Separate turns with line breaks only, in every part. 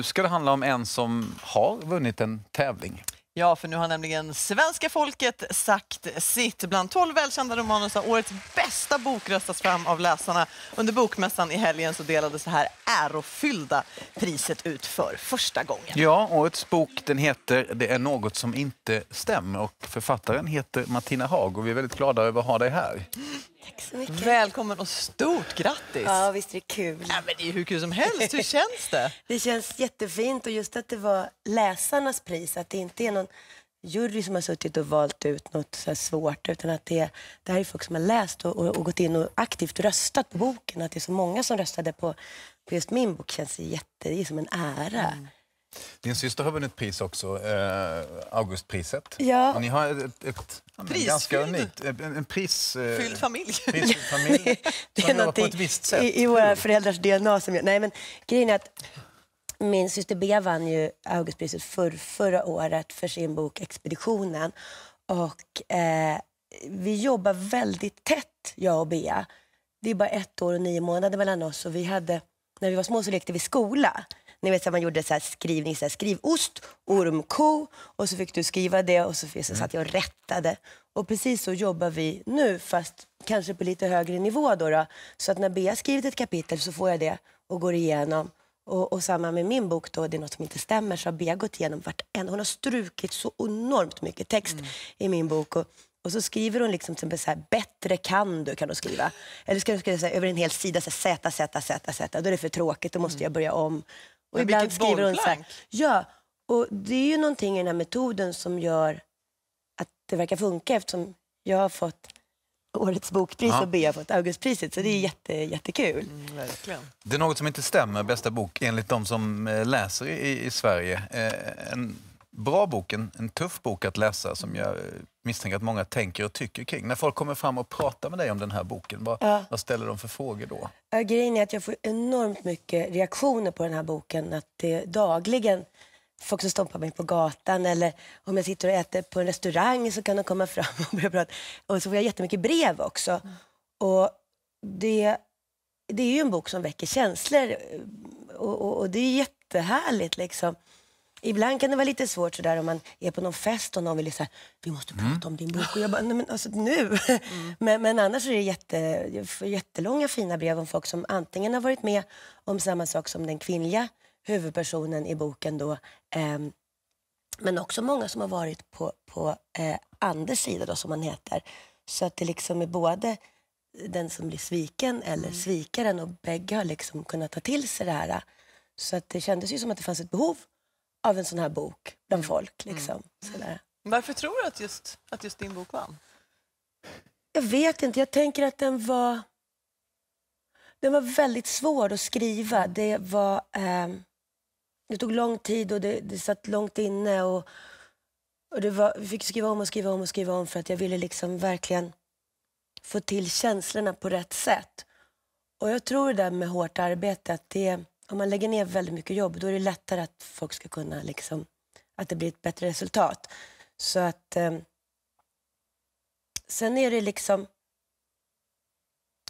nu ska det handla om en som har vunnit en tävling.
Ja, för nu har nämligen svenska folket sagt sitt. Bland tolv välkända romaner har årets bästa bok röstats fram av läsarna. Under bokmässan i helgen så delades det här ärofyllda priset ut för första gången.
Ja, årets bok den heter Det är något som inte stämmer och författaren heter Martina Haag och vi är väldigt glada över att ha dig här.
Tack så mycket. Välkommen och stort grattis! Ja, visst är det kul. Ja, men det är hur kul som helst. Hur känns det? det känns jättefint och just att det var läsarnas pris, att det inte är någon jury som har suttit och valt ut något så svårt, utan att det, det här är folk som har läst och, och, och, gått in och aktivt röstat på boken. Att det är så många som röstade på, på just min bok känns jätte, det är som en ära. Mm.
Din syster har vunnit pris också, eh, Augustpriset. Ja. Och ni har ett, ett, ett ganska unikt... Eh, en, en pris... Eh, Fylld familj. Prisfylld familj det, det är som I, i våra föräldrars
DNA som jag, Nej, men grejen är att min syster Bea vann ju Augustpriset för, förra året för sin bok Expeditionen. Och eh, vi jobbar väldigt tätt, jag och Bea. Det är bara ett år och nio månader mellan oss och vi hade när vi var små så lekte vi skola ni vet så man gjorde så här skrivning, så här, skriv ost, orm, ko och så fick du skriva det och så, så satt jag och rättade. Och precis så jobbar vi nu fast kanske på lite högre nivå då. då. Så att när Bea skrivit ett kapitel så får jag det och går igenom. Och, och, samma med min bok, då, det är något som inte stämmer, så har Bea gått igenom vartenda. Hon har strukit så enormt mycket text mm. i min bok. Och, och så skriver hon liksom så här, bättre kan du, kan hon skriva. Eller ska du skriva så här, över en hel sida, så här, z, z, z, z. Då är det för tråkigt, då måste jag börja om.
Och Men ibland skriver bollplank. hon
så här, ja, och det är ju någonting i den här metoden som gör att det verkar funka eftersom jag har fått årets bokpris ja. och Bea fått Augustpriset, så det är mm. jätte, jättekul. Mm, verkligen.
Det är något som inte stämmer, bästa bok, enligt de som eh, läser i, i Sverige. Eh, en bra bok, en, en, tuff bok att läsa som jag eh, misstänker att många tänker och tycker kring. När folk kommer fram och pratar med dig om den här boken, vad, ja. vad ställer de för frågor då?
grejen är att jag får enormt mycket reaktioner på den här boken. Att det dagligen folk som stoppar mig på gatan eller om jag sitter och äter på en restaurang så kan de komma fram och börja prata. Och så får jag jättemycket brev också. Mm. Och det, det är ju en bok som väcker känslor och, och, och det är jättehärligt liksom. Ibland kan det vara lite svårt sådär om man är på någon fest och någon vill säga vi måste prata mm. om din bok. Och jag bara, nej men alltså nu. Mm. Men, men, annars är det jätte, jättelånga fina brev om folk som antingen har varit med om samma sak som den kvinnliga huvudpersonen i boken då. Eh, men också många som har varit på, på eh, Anders sida då som han heter. Så att det liksom är både den som blir sviken eller mm. svikaren och bägge har liksom kunnat ta till sig det här. Så att det kändes ju som att det fanns ett behov av en sån här bok bland mm. folk. Mm. Liksom. Mm. Varför tror du att
just, att just din bok vann?
Jag vet inte. Jag tänker att den var, den var väldigt svår att skriva. Det, var, eh, det tog lång tid och det, det satt långt inne. Och, och det var, vi fick skriva om och skriva om och skriva om för att jag ville liksom verkligen få till känslorna på rätt sätt. Och jag tror det där med hårt arbete, att det, om man lägger ner väldigt mycket jobb då är det lättare att folk ska kunna, liksom, att det blir ett bättre resultat. Så att... Eh, sen är det liksom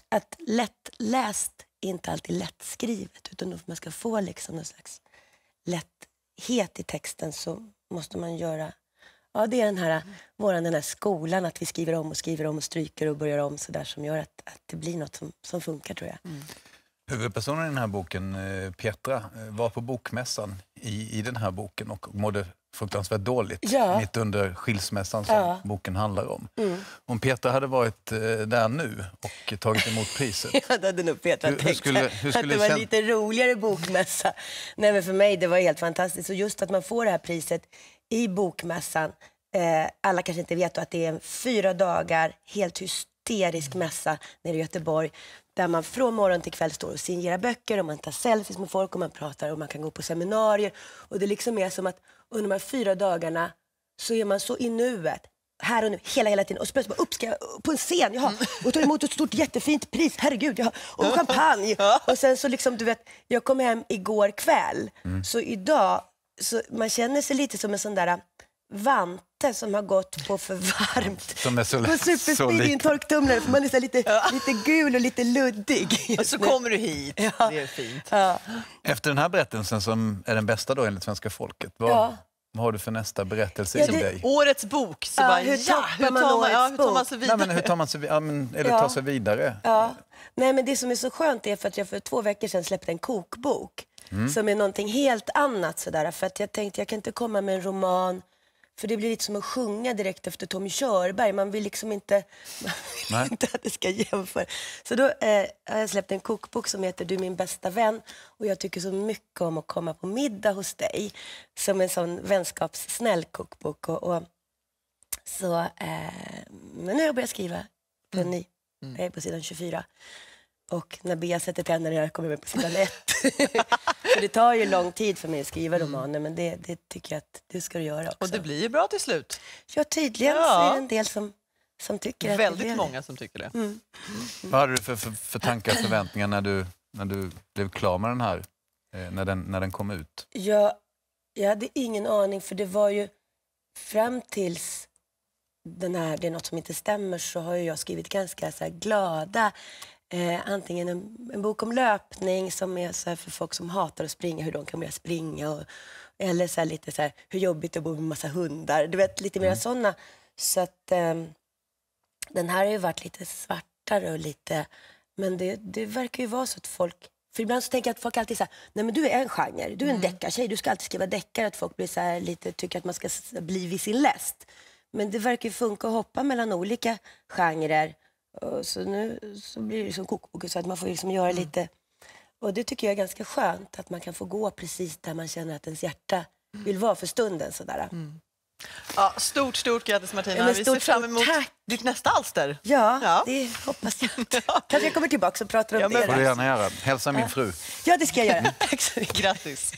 att lättläst är inte alltid lättskrivet utan om man ska få liksom någon slags lätthet i texten så måste man göra Ja, det är den här, mm. våran, den här skolan, att vi skriver om och skriver om och stryker och börjar om sådär som gör att, att det blir något som, som funkar tror jag. Mm.
Huvudpersonen i den här boken, eh, Petra, eh, var på bokmässan i, i den här boken och mådde fruktansvärt dåligt ja. mitt under skilsmässan som ja. boken handlar om. Mm. Om Petra hade varit eh, där nu och tagit emot priset...
ja, det hade nog Petra hur, tänkt. Hur skulle, hur skulle att det var en lite roligare bokmässa. Nej, men för mig det var helt fantastiskt. Och just att man får det här priset i bokmässan. Eh, alla kanske inte vet då, att det är fyra dagar helt tyst hysterisk mässa nere i Göteborg där man från morgon till kväll står och signerar böcker och man tar selfies med folk och man pratar och man kan gå på seminarier. Och det liksom är som att under de här fyra dagarna så är man så i nuet här och nu, hela, hela tiden. Och så plötsligt bara upp ska jag på en scen, jaha. Mm. Och ta emot ett stort jättefint pris, herregud, jaha. Och champagne. Och sen så liksom, du vet, jag kom hem igår kväll. Mm. Så idag, så man känner sig lite som en sån där vante som har gått på för varmt.
Som är så, på superspeed i en
torktumlare, för man är så lite, ja. lite gul och lite luddig. Och så kommer du hit. Ja. Det är fint. Ja.
Efter den här berättelsen, som är den bästa då enligt svenska folket, vad, vad har du för nästa berättelse ja, det... i dig?
Årets bok. Så ja, bara, hur, ja, hur, tar man, man sig vidare? Nej, men hur tar
man sig, ja, men, eller ja. tar sig vidare?
Ja. Nej, men det som är så skönt är för att jag för två veckor sedan släppte en kokbok mm. som är någonting helt annat. Sådär, för att jag tänkte jag kan inte komma med en roman för det blir lite som att sjunga direkt efter Tommy Körberg. Man vill liksom inte, man vill inte att det ska jämföra. Så då eh, har jag släppt en kokbok som heter Du är min bästa vän. Och jag tycker så mycket om att komma på middag hos dig. Som en sån vänskapssnäll kokbok. Och, och så, eh, men nu har jag börjat skriva på en mm. ny. Mm. Jag är på sidan 24. Och när Bea sätter tänderna kommer jag på sidan 1. För det tar ju lång tid för mig att skriva mm. romaner, men det, det tycker jag att det ska göra också. Och det blir ju bra till slut. Ja, tydligen ja. så är det en del som, som tycker Väldigt att det blir många som tycker det. Mm. Mm. Vad
hade du för, för, för tankar och förväntningar när du, när du blev klar med den här, eh, när den, när den kom ut?
Jag, jag hade ingen aning, för det var ju fram tills den här, det är något som inte stämmer så har jag skrivit ganska så glada eh, antingen en, en, bok om löpning som är så för folk som hatar att springa, hur de kan börja springa. Och, eller så lite så här, hur jobbigt det är att bo med massa hundar. Du vet, lite mer mm. sådana. Så att eh, den här har ju varit lite svartare och lite... Men det, det verkar ju vara så att folk för ibland så tänker jag att folk alltid säger nej men du är en genre, du är en mm. deckartjej, du ska alltid skriva deckare. Att folk blir så här, lite, tycker att man ska bli vid sin läst. Men det verkar ju funka att hoppa mellan olika genrer så nu så blir det som kokboken, så att man får liksom göra mm. lite... Och det tycker jag är ganska skönt, att man kan få gå precis där man känner att ens hjärta mm. vill vara för stunden. Sådär. Mm. Ja, stort, stort grattis Martina. Ja, stort, Vi ser fram emot tack. ditt nästa alster. Ja, ja. det hoppas jag. ja. Kanske jag kommer tillbaka och pratar om ja, men... det. får du gärna
göra. Hälsa min fru.
Ja, det ska jag göra. grattis.